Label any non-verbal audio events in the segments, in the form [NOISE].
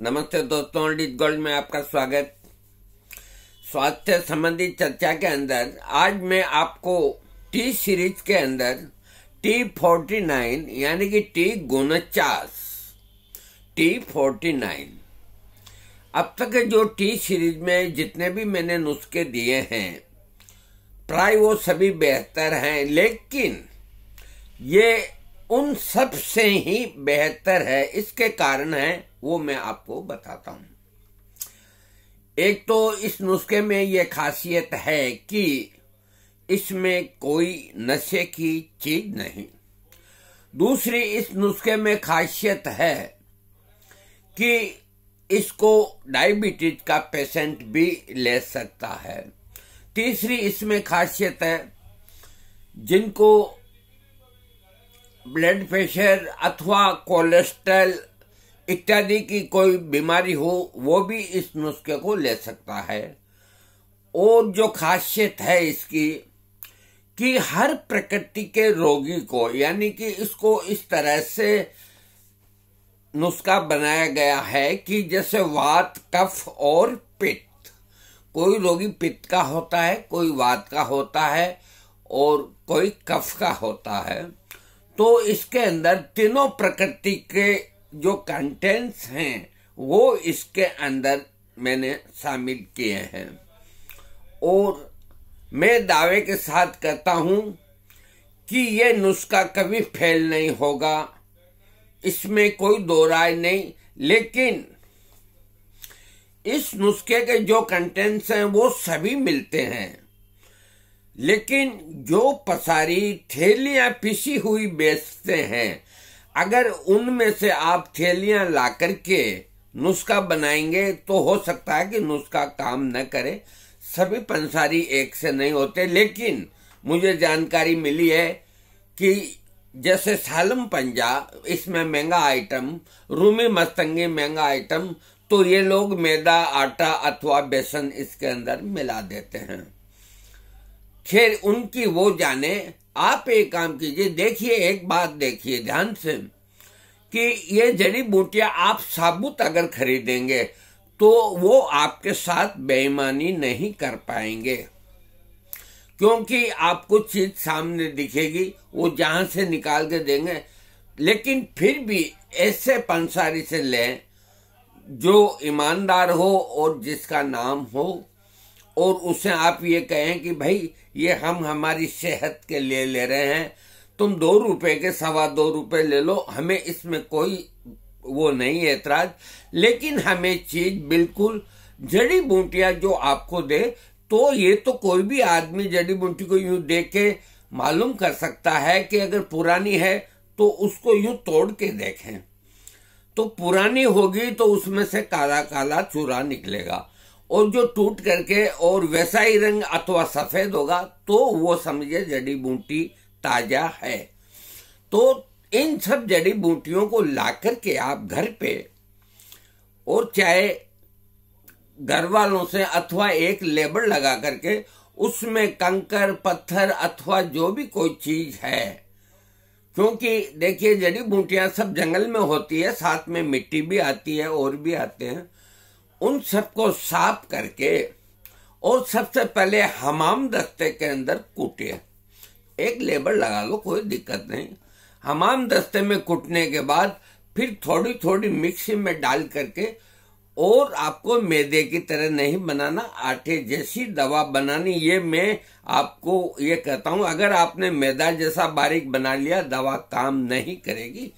नमस्ते दोस्तों डिट गोल्ड में आपका स्वागत स्वास्थ्य संबंधी चर्चा के अंदर आज मैं आपको टी सीरीज के अंदर टी फोर्टी नाइन यानी कि टी गुणचास टी फोर्टी नाइन अब तक जो टी सीरीज में जितने भी मैंने नुस्खे दिए हैं प्राय वो सभी बेहतर हैं लेकिन ये उन सब से ही बेहतर है इसके कारण है वो मैं आपको बताता हूं एक तो इस नुस्खे में ये खासियत है कि इसमें कोई नशे की चीज नहीं दूसरी इस नुस्खे में खासियत है कि इसको डायबिटीज का पेशेंट भी ले सकता है तीसरी इसमें खासियत है जिनको ब्लड प्रेशर अथवा कोलेस्ट्रॉल इत्यादि की कोई बीमारी हो वो भी इस नुस्खे को ले सकता है और जो खासियत है इसकी कि हर प्रकृति के रोगी को यानी कि इसको इस तरह से नुस्खा बनाया गया है कि जैसे वात कफ और पित्त कोई रोगी पित्त का होता है कोई वात का होता है और कोई कफ का होता है तो इसके अंदर तीनों प्रकृति के जो कंटेंट्स हैं वो इसके अंदर मैंने शामिल किए हैं और मैं दावे के साथ कहता हूं कि ये नुस्खा कभी फेल नहीं होगा इसमें कोई दो राय नहीं लेकिन इस नुस्खे के जो कंटेंट्स हैं वो सभी मिलते हैं लेकिन जो पसारी थैलियां पिसी हुई बेचते हैं अगर उनमें से आप थैलियां ला करके नुस्खा बनाएंगे तो हो सकता है कि नुस्खा काम न करे सभी पंसारी एक से नहीं होते लेकिन मुझे जानकारी मिली है कि जैसे सालम पंजा इसमें महंगा आइटम रूमी मस्तंगी महंगा आइटम तो ये लोग मैदा आटा अथवा बेसन इसके अंदर मिला देते हैं फिर उनकी वो जाने आप एक काम कीजिए देखिए एक बात देखिए ध्यान से कि ये जड़ी बूटियां आप साबुत अगर खरीदेंगे तो वो आपके साथ बेईमानी नहीं कर पाएंगे क्योंकि आपको चीज सामने दिखेगी वो जहां से निकाल के देंगे लेकिन फिर भी ऐसे पंसारी से लें जो ईमानदार हो और जिसका नाम हो और उसे आप ये कहें कि भाई ये हम हमारी सेहत के लिए ले रहे हैं तुम दो रुपए के सवा दो रुपए ले लो हमें इसमें कोई वो नहीं एतराज लेकिन हमें चीज बिल्कुल जड़ी बूटियां जो आपको दे तो ये तो कोई भी आदमी जड़ी बूटी को यूं दे के मालूम कर सकता है कि अगर पुरानी है तो उसको यूं तोड़ के देखें तो पुरानी होगी तो उसमें से काला काला चूरा निकलेगा और जो टूट करके और वैसा ही रंग अथवा सफेद होगा तो वो समझे जड़ी बूटी ताजा है तो इन सब जड़ी बूटियों को ला करके आप घर पे और चाहे घर वालों से अथवा एक लेबर लगा करके उसमें कंकर पत्थर अथवा जो भी कोई चीज है क्योंकि देखिए जड़ी बूटियां सब जंगल में होती है साथ में मिट्टी भी आती है और भी आते हैं उन सबको साफ करके और सबसे पहले हमाम दस्ते के अंदर कूटे एक लेबर लगा लो कोई दिक्कत नहीं हमाम दस्ते में कूटने के बाद फिर थोड़ी थोड़ी मिक्सी में डाल करके और आपको मैदे की तरह नहीं बनाना आटे जैसी दवा बनानी ये मैं आपको ये कहता हूं अगर आपने मैदा जैसा बारीक बना लिया दवा काम नहीं करेगी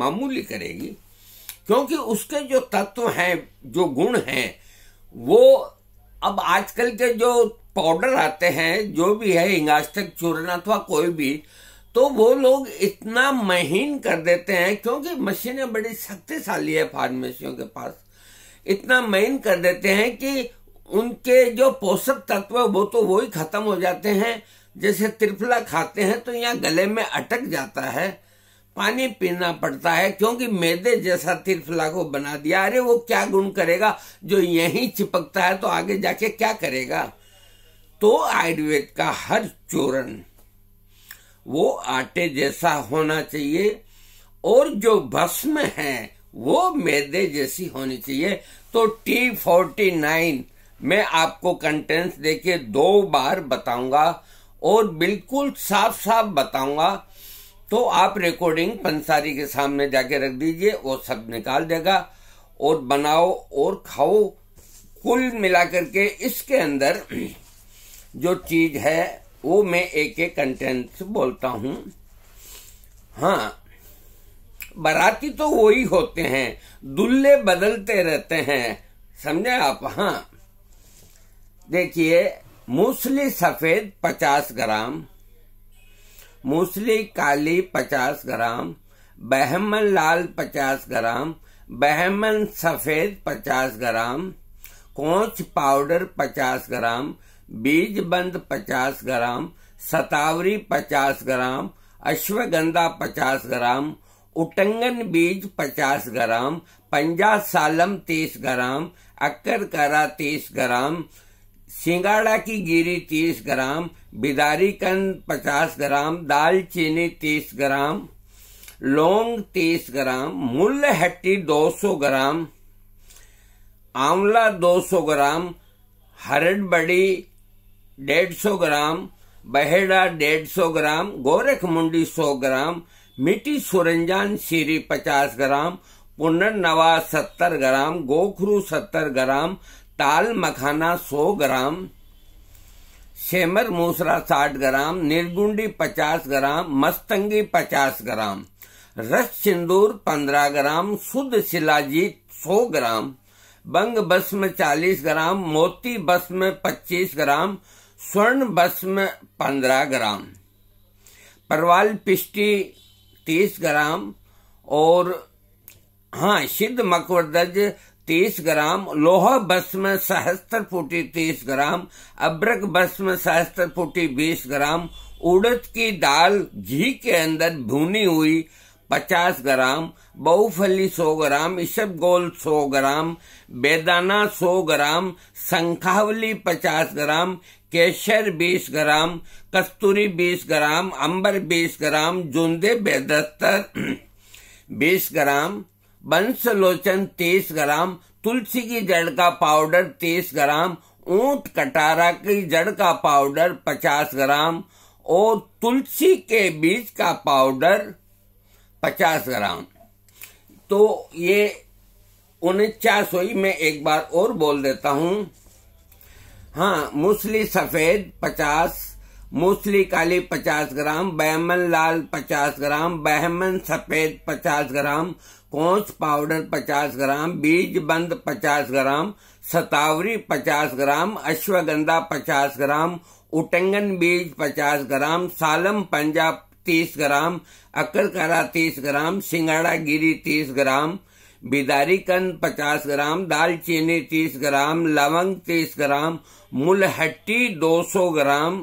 मामूली करेगी क्योंकि उसके जो तत्व हैं जो गुण हैं वो अब आजकल के जो पाउडर आते हैं जो भी है हिंगास्तक चूर्ण अथवा कोई भी तो वो लोग इतना महीन कर देते हैं क्योंकि मशीनें बड़ी शक्तिशाली है फार्मेसियों के पास इतना महीन कर देते हैं कि उनके जो पोषक तत्व वो तो वो ही खत्म हो जाते हैं जैसे त्रिफला खाते हैं तो यहाँ गले में अटक जाता है पानी पीना पड़ता है क्योंकि मैदे जैसा त्रिफला को बना दिया अरे वो क्या गुण करेगा जो यहीं चिपकता है तो आगे जाके क्या करेगा तो आयुर्वेद का हर चूरण वो आटे जैसा होना चाहिए और जो भस्म है वो मैदे जैसी होनी चाहिए तो टी फोर्टी नाइन मैं आपको कंटेंट देके दो बार बताऊंगा और बिल्कुल साफ साफ बताऊंगा तो आप रिकॉर्डिंग पंसारी के सामने जाके रख दीजिए वो सब निकाल देगा और बनाओ और खाओ कुल मिलाकर के इसके अंदर [CLEARS THROAT] जो चीज है वो मैं एक एक कंटेंट बोलता हूं हाँ बराती तो वही होते हैं दुल्ले बदलते रहते हैं समझे आप हाँ देखिए मूसली सफेद पचास ग्राम मूसली काली पचास ग्राम बहमन लाल पचास ग्राम बहमन सफ़ेद पचास ग्राम कोच पाउडर पचास ग्राम बीज बंद पचास ग्राम सतावरी पचास ग्राम अश्वगंधा पचास ग्राम उटंगन बीज पचास ग्राम पंजा सालम तीस ग्राम अक्कर करा तीस ग्राम सिंगाड़ा की गिरी तीस ग्राम बिदारी कंद पचास ग्राम दालचीनी तीस ग्राम लौंग तीस ग्राम मूल हट्टी दो सौ ग्राम आंवला दो सौ ग्राम हरड बड़ी डेढ़ सौ ग्राम बहेड़ा डेढ़ सौ ग्राम गोरख मुंडी सौ ग्राम मिट्टी सुरंजान सीरी पचास ग्राम पुनर्नवा सत्तर ग्राम गोखरू सत्तर ग्राम ताल मखाना सौ ग्राम शेमर मूसरा साठ ग्राम निर्गुंडी पचास ग्राम मस्तंगी पचास ग्राम रस सिंदूर पंद्रह ग्राम शुद्ध शिलाजी सौ ग्राम बंग भस्म चालीस ग्राम मोती भस्म पच्चीस ग्राम स्वर्ण भस्म पंद्रह ग्राम परवाल पिष्टी तीस ग्राम और हाँ सिद्ध मकवरदज तेईस ग्राम लोह भस्म सहस्त्र फुटी तेईस ग्राम अब्रक भस्म सहस्त्र फुटी बीस ग्राम उड़द की दाल घी के अंदर भुनी हुई पचास ग्राम बहुफली सौ ग्राम गोल सौ ग्राम बेदाना सौ ग्राम संखावली पचास ग्राम केसर बीस ग्राम कस्तूरी बीस ग्राम अंबर बीस ग्राम जूंदे बेदस्तर [CLEARS THROAT] बीस ग्राम बंस लोचन तेईस ग्राम तुलसी की जड़ का पाउडर तेईस ग्राम ऊंट कटारा की जड़ का पाउडर पचास ग्राम और तुलसी के बीज का पाउडर पचास ग्राम तो ये उनचास में मैं एक बार और बोल देता हूं हाँ मूसली सफेद पचास मूसली काली पचास ग्राम बहमन लाल पचास ग्राम बहमन सफेद पचास ग्राम कोंस पाउडर 50 ग्राम बीज बंद 50 ग्राम सतावरी 50 ग्राम अश्वगंधा 50 ग्राम उटंगन बीज 50 ग्राम सालम पंजाब 30 ग्राम अकरकरा 30 ग्राम सिंगाड़ा गिरी 30 ग्राम बिदारी कंद पचास ग्राम दालचीनी तीस ग्राम लवंग तीस ग्राम मुलहट्टी दो सौ ग्राम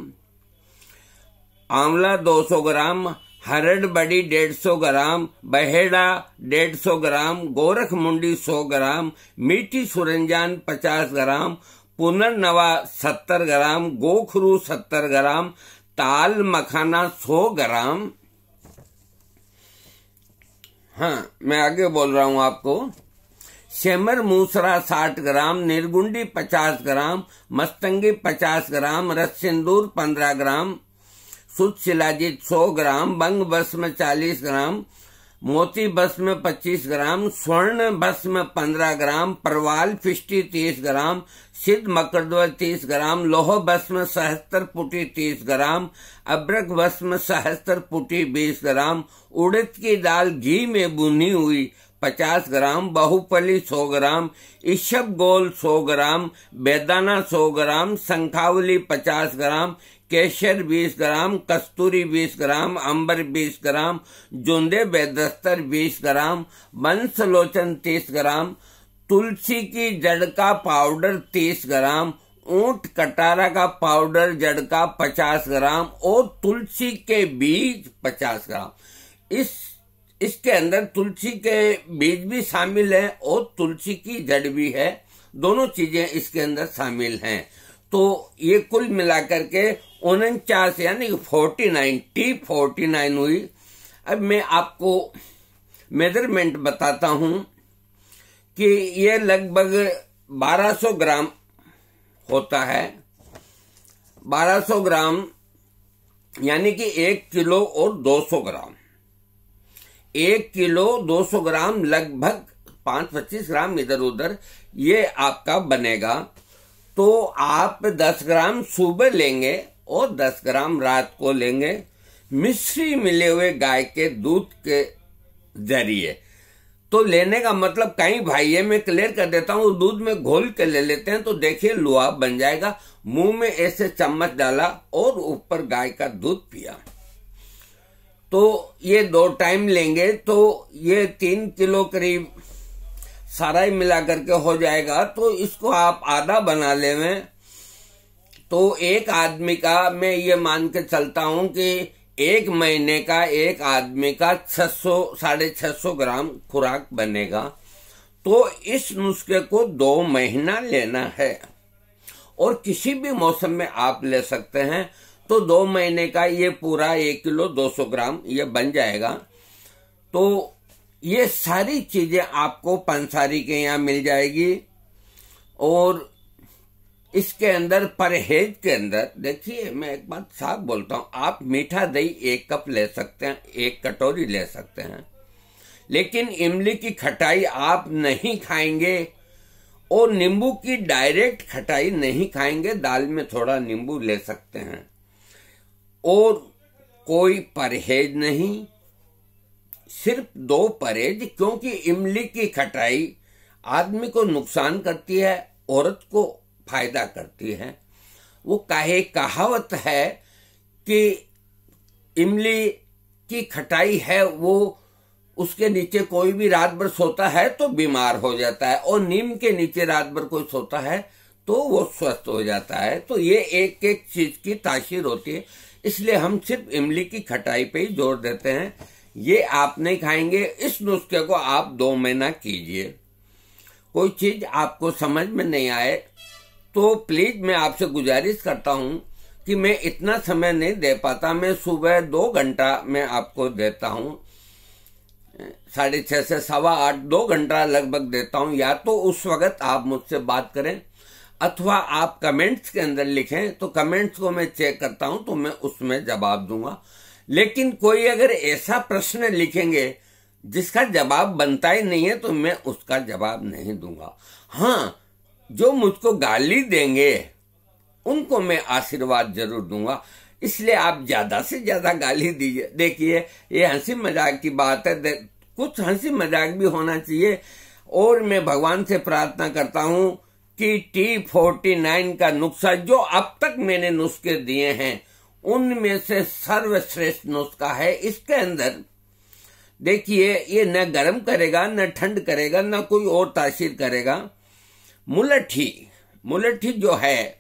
आंवला दो सौ ग्राम हरड़ बड़ी डेढ़ सौ ग्राम बहेड़ा डेढ़ सौ ग्राम गोरख मुंडी सौ ग्राम मीठी सुरंजान पचास ग्राम पुनर्नवा सत्तर ग्राम गोखरू सत्तर ग्राम ताल मखाना सौ ग्राम हाँ मैं आगे बोल रहा हूं आपको सेमर मूसरा साठ ग्राम निर्गुंडी पचास ग्राम मस्तंगी पचास ग्राम रस सिंदूर पंद्रह ग्राम शुद्ध शिलाजीत 100 ग्राम बंग भस्म में 40 ग्राम मोती बस में 25 ग्राम स्वर्ण भस्म में 15 ग्राम परवाल फिस्टी 30 ग्राम सिद्ध मकर 30 ग्राम लोह भस्म में सहस्त्र पुटी 30 ग्राम अब्रक भस्म में सहस्त्र पुटी 20 ग्राम उड़द की दाल घी में बुनी हुई पचास ग्राम बहुपली सौ ग्राम इशब गोल सौ ग्राम बेदाना सौ ग्राम संखावली पचास ग्राम केशर 20 ग्राम कस्तूरी 20 ग्राम अंबर 20 ग्राम जोंदे बेदस्तर 20 ग्राम लोचन तीस ग्राम तुलसी की जड़ का पाउडर 30 ग्राम ऊंट कटारा का पाउडर जड़ का 50 ग्राम और तुलसी के बीज 50 ग्राम इस इसके अंदर तुलसी के बीज भी शामिल है और तुलसी की जड़ भी है दोनों चीजें इसके अंदर शामिल हैं तो ये कुल मिलाकर के उनचास यानी forty nine T forty nine हुई अब मैं आपको मेजरमेंट बताता हूं कि ये लगभग 1200 ग्राम होता है 1200 ग्राम यानी कि एक किलो और 200 ग्राम एक किलो 200 ग्राम लगभग पांच पच्चीस ग्राम इधर उधर ये आपका बनेगा तो आप 10 ग्राम सुबह लेंगे और 10 ग्राम रात को लेंगे मिश्री मिले हुए गाय के दूध के जरिए तो लेने का मतलब कई भाई है मैं क्लियर कर देता हूं दूध में घोल के ले लेते हैं तो देखिए लुहा बन जाएगा मुंह में ऐसे चम्मच डाला और ऊपर गाय का दूध पिया तो ये दो टाइम लेंगे तो ये तीन किलो करीब सारा ही मिला करके हो जाएगा तो इसको आप आधा बना लेवें तो एक आदमी का मैं ये मान के चलता हूं कि एक महीने का एक आदमी का 600 साढ़े छह ग्राम खुराक बनेगा तो इस नुस्खे को दो महीना लेना है और किसी भी मौसम में आप ले सकते हैं तो दो महीने का ये पूरा एक किलो 200 ग्राम ये बन जाएगा तो ये सारी चीजें आपको पंसारी के यहाँ मिल जाएगी और इसके अंदर परहेज के अंदर देखिए मैं एक बात साफ बोलता हूँ आप मीठा दही एक कप ले सकते हैं एक कटोरी ले सकते हैं लेकिन इमली की खटाई आप नहीं खाएंगे और नींबू की डायरेक्ट खटाई नहीं खाएंगे दाल में थोड़ा नींबू ले सकते हैं और कोई परहेज नहीं सिर्फ दो परहेज क्योंकि इमली की खटाई आदमी को नुकसान करती है औरत को फायदा करती हैं वो काहे कहावत है कि इमली की खटाई है वो उसके नीचे कोई भी रात भर सोता है तो बीमार हो जाता है और नीम के नीचे रात भर कोई सोता है तो वो स्वस्थ हो जाता है तो ये एक एक चीज की ताशीर होती है इसलिए हम सिर्फ इमली की खटाई पे ही जोर देते हैं ये आप नहीं खाएंगे इस नुस्खे को आप दो महीना कीजिए कोई चीज आपको समझ में नहीं आए तो प्लीज मैं आपसे गुजारिश करता हूं कि मैं इतना समय नहीं दे पाता मैं सुबह दो घंटा मैं आपको देता हूं साढ़े छह से सवा आठ दो घंटा लगभग देता हूं या तो उस वक्त आप मुझसे बात करें अथवा आप कमेंट्स के अंदर लिखें तो कमेंट्स को मैं चेक करता हूं तो मैं उसमें जवाब दूंगा लेकिन कोई अगर ऐसा प्रश्न लिखेंगे जिसका जवाब बनता ही नहीं है तो मैं उसका जवाब नहीं दूंगा हाँ जो मुझको गाली देंगे उनको मैं आशीर्वाद जरूर दूंगा इसलिए आप ज्यादा से ज्यादा गाली दीजिए देखिए ये हंसी मजाक की बात है कुछ हंसी मजाक भी होना चाहिए और मैं भगवान से प्रार्थना करता हूं कि टी फोर्टी नाइन का नुस्खा जो अब तक मैंने नुस्खे दिए हैं उनमें से सर्वश्रेष्ठ नुस्खा है इसके अंदर देखिए ये न गर्म करेगा न ठंड करेगा न कोई और तासीर करेगा मुलट्ठी मुलट्ठी जो है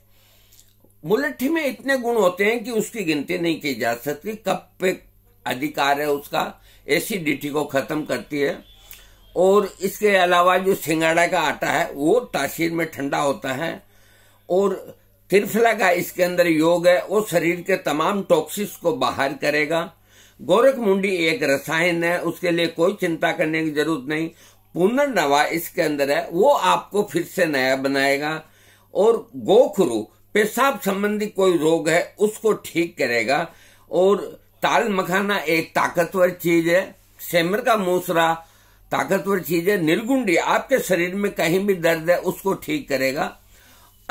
मुलट्ठी में इतने गुण होते हैं कि उसकी गिनती नहीं की जा सकती कब पे अधिकार है उसका एसिडिटी को खत्म करती है और इसके अलावा जो सिंगाड़ा का आटा है वो तासीर में ठंडा होता है और त्रिफला का इसके अंदर योग है वो शरीर के तमाम टॉक्सिस को बाहर करेगा गोरख मुंडी एक रसायन है उसके लिए कोई चिंता करने की जरूरत नहीं पुनर्नवा इसके अंदर है वो आपको फिर से नया बनाएगा और गोखरू पेशाब संबंधी कोई रोग है उसको ठीक करेगा और ताल मखाना एक ताकतवर चीज है सेमर का मूसरा ताकतवर चीज है निर्गुंडी आपके शरीर में कहीं भी दर्द है उसको ठीक करेगा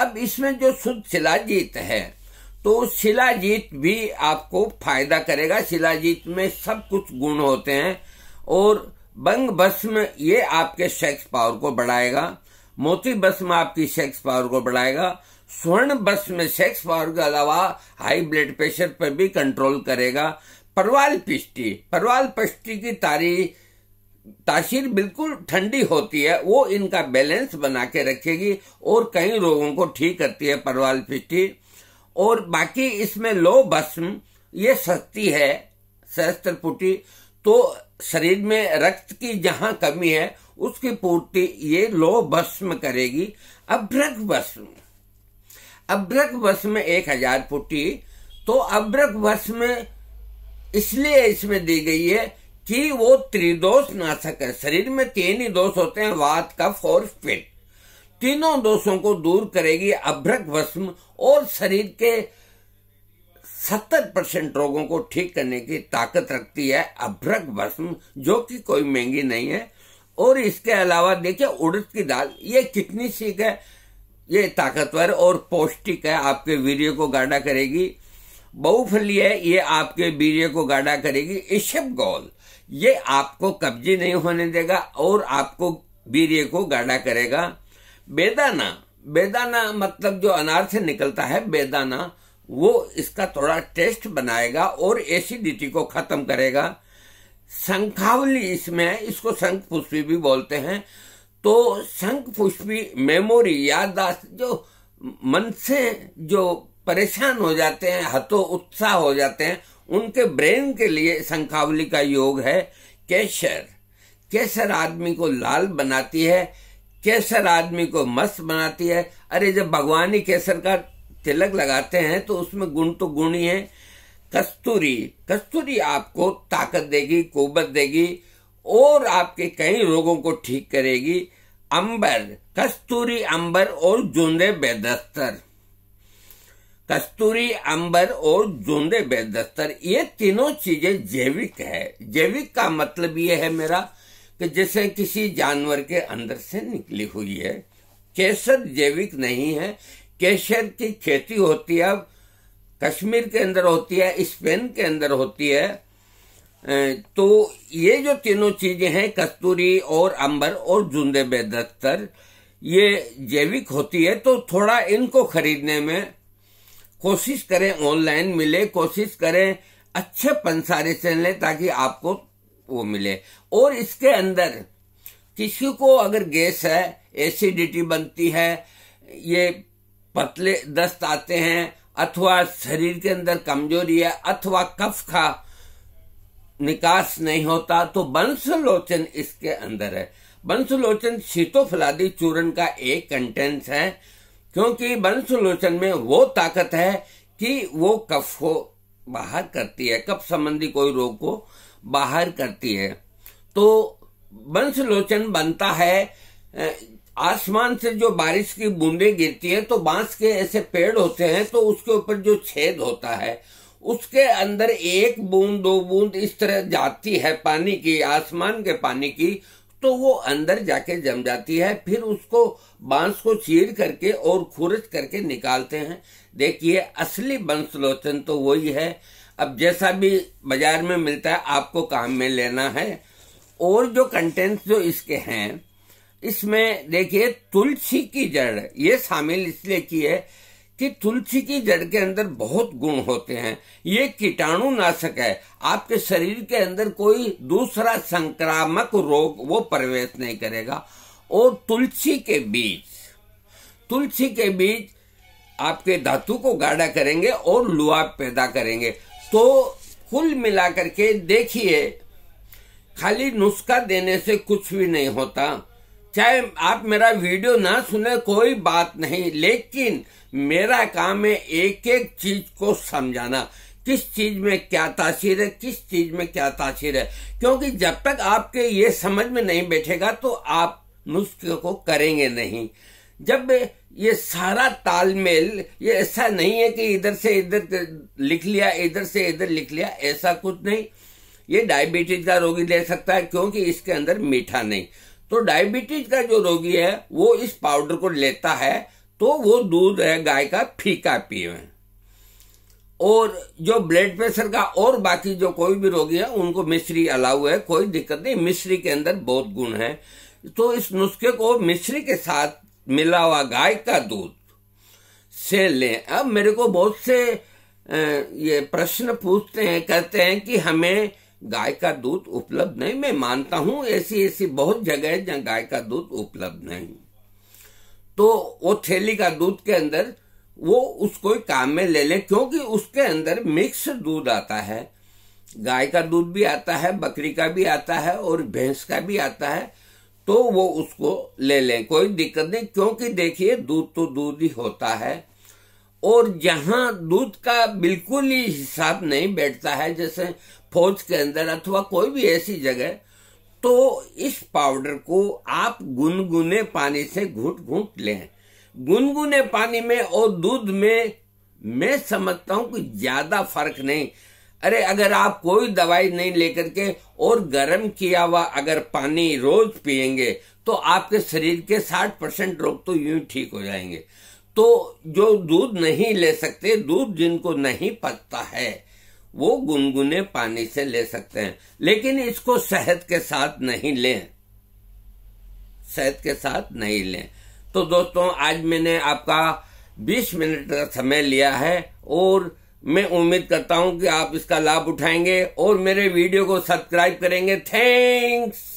अब इसमें जो शुद्ध शिलाजीत है तो शिलाजीत भी आपको फायदा करेगा शिलाजीत में सब कुछ गुण होते हैं और बंग भस्म ये आपके सेक्स पावर को बढ़ाएगा मोती भस्म आपकी सेक्स पावर को बढ़ाएगा स्वर्ण भस्म सेक्स पावर के अलावा हाई ब्लड प्रेशर पर भी कंट्रोल करेगा परवाल पिष्टी परवाल पिष्टी की तारी तासीर बिल्कुल ठंडी होती है वो इनका बैलेंस बना के रखेगी और कई रोगों को ठीक करती है परवाल पिष्टी और बाकी इसमें लो भस्म ये सस्ती है सहस्त्र पुटी तो शरीर में रक्त की जहां कमी है उसकी पूर्ति ये लोह भस्म करेगी अभ्रक भस्म अभ्रक भस्म एक हजार पुटी तो अभ्रक भस्म इसलिए इसमें दी गई है कि वो त्रिदोष नाशक है शरीर में तीन ही दोष होते हैं वात कफ और फिट तीनों दोषों को दूर करेगी अभ्रक भस्म और शरीर के सत्तर परसेंट रोगों को ठीक करने की ताकत रखती है अभ्रक भस्म जो कि कोई महंगी नहीं है और इसके अलावा देखिए उड़द की दाल ये कितनी सीख है ये ताकतवर और पौष्टिक है आपके वीर्य को गाढ़ा करेगी बहुफली है ये आपके वीर्य को गाढ़ा करेगी इशब गोल ये आपको कब्जी नहीं होने देगा और आपको वीर्य को गाढ़ा करेगा बेदाना बेदाना मतलब जो अनार से निकलता है बेदाना वो इसका थोड़ा टेस्ट बनाएगा और एसिडिटी को खत्म करेगा शंखावली इसमें इसको शंख पुष्पी भी बोलते हैं तो शंख पुष्पी मेमोरी याददाश्त जो मन से जो परेशान हो जाते हैं हतो उत्साह हो जाते हैं उनके ब्रेन के लिए शंखावली का योग है केसर केसर आदमी को लाल बनाती है केसर आदमी को मस्त बनाती है अरे जब भगवान ही केसर का तिलक लगाते हैं तो उसमें गुण तो गुण ही है कस्तूरी कस्तूरी आपको ताकत देगी कुबत देगी और आपके कई रोगों को ठीक करेगी अंबर कस्तूरी अंबर और जोंदे बेदस्तर कस्तूरी अंबर और जोंदे बेदस्तर ये तीनों चीजें जैविक है जैविक का मतलब ये है मेरा कि जैसे किसी जानवर के अंदर से निकली हुई है केसर जैविक नहीं है केशर की खेती होती है अब कश्मीर के अंदर होती है स्पेन के अंदर होती है तो ये जो तीनों चीजें हैं कस्तूरी और अंबर और जूंदे बेदस्तर ये जैविक होती है तो थोड़ा इनको खरीदने में कोशिश करें ऑनलाइन मिले कोशिश करें अच्छे पंसारे से लें ताकि आपको वो मिले और इसके अंदर किसी को अगर गैस है एसिडिटी बनती है ये पतले दस्त आते हैं अथवा शरीर के अंदर कमजोरी है अथवा कफ का निकास नहीं होता तो बंसलोचन इसके अंदर है बंसलोचन शीतोफलादी चूर्ण का एक कंटेंस है क्योंकि बंसलोचन में वो ताकत है कि वो कफ को बाहर करती है कफ संबंधी कोई रोग को बाहर करती है तो वंशलोचन बनता है आसमान से जो बारिश की बूंदे गिरती हैं तो बांस के ऐसे पेड़ होते हैं तो उसके ऊपर जो छेद होता है उसके अंदर एक बूंद दो बूंद इस तरह जाती है पानी की आसमान के पानी की तो वो अंदर जाके जम जाती है फिर उसको बांस को चीर करके और खुरच करके निकालते हैं देखिए असली बंस लोचन तो वही है अब जैसा भी बाजार में मिलता है आपको काम में लेना है और जो कंटेंट्स जो इसके हैं इसमें देखिए तुलसी की जड़ ये शामिल इसलिए की है कि तुलसी की जड़ के अंदर बहुत गुण होते हैं ये कीटाणु नाशक है आपके शरीर के अंदर कोई दूसरा संक्रामक रोग वो प्रवेश नहीं करेगा और तुलसी के बीज तुलसी के बीज आपके धातु को गाढ़ा करेंगे और लुआब पैदा करेंगे तो कुल मिलाकर के देखिए खाली नुस्खा देने से कुछ भी नहीं होता चाहे आप मेरा वीडियो ना सुने कोई बात नहीं लेकिन मेरा काम है एक एक चीज को समझाना किस चीज में क्या तासीर है किस चीज में क्या तासीर है क्योंकि जब तक आपके ये समझ में नहीं बैठेगा तो आप नुस्खे को करेंगे नहीं जब ये सारा तालमेल ये ऐसा नहीं है कि इधर से इधर लिख लिया इधर से इधर लिख लिया ऐसा कुछ नहीं ये डायबिटीज का रोगी ले सकता है क्योंकि इसके अंदर मीठा नहीं तो डायबिटीज का जो रोगी है वो इस पाउडर को लेता है तो वो दूध है गाय का फीका पिए और जो ब्लड प्रेशर का और बाकी जो कोई भी रोगी है उनको मिश्री अलाउ है कोई दिक्कत नहीं मिश्री के अंदर बहुत गुण है तो इस नुस्खे को मिश्री के साथ मिला हुआ गाय का दूध से लें अब मेरे को बहुत से ये प्रश्न पूछते हैं कहते हैं कि हमें गाय का दूध उपलब्ध नहीं मैं मानता हूं ऐसी ऐसी बहुत जगह है जहां गाय का दूध उपलब्ध नहीं तो वो थैली का दूध के अंदर वो उसको काम में ले लें क्योंकि उसके अंदर मिक्स दूध आता है गाय का दूध भी आता है बकरी का भी आता है और भैंस का भी आता है तो वो उसको ले लें कोई दिक्कत नहीं क्योंकि देखिए दूध तो दूध ही होता है और जहां दूध का बिल्कुल ही हिसाब नहीं बैठता है जैसे फौज के अंदर अथवा कोई भी ऐसी जगह तो इस पाउडर को आप गुनगुने पानी से घुट घूट लें गुनगुने पानी में और दूध में मैं समझता हूं कि ज्यादा फर्क नहीं अरे अगर आप कोई दवाई नहीं लेकर के और गर्म किया हुआ अगर पानी रोज पियेंगे तो आपके शरीर के साठ परसेंट रोग तो यूं ठीक हो जाएंगे तो जो दूध नहीं ले सकते दूध जिनको नहीं पचता है वो गुनगुने पानी से ले सकते हैं लेकिन इसको शहद के साथ नहीं लें शहद के साथ नहीं लें तो दोस्तों आज मैंने आपका 20 मिनट का समय लिया है और मैं उम्मीद करता हूं कि आप इसका लाभ उठाएंगे और मेरे वीडियो को सब्सक्राइब करेंगे थैंक्स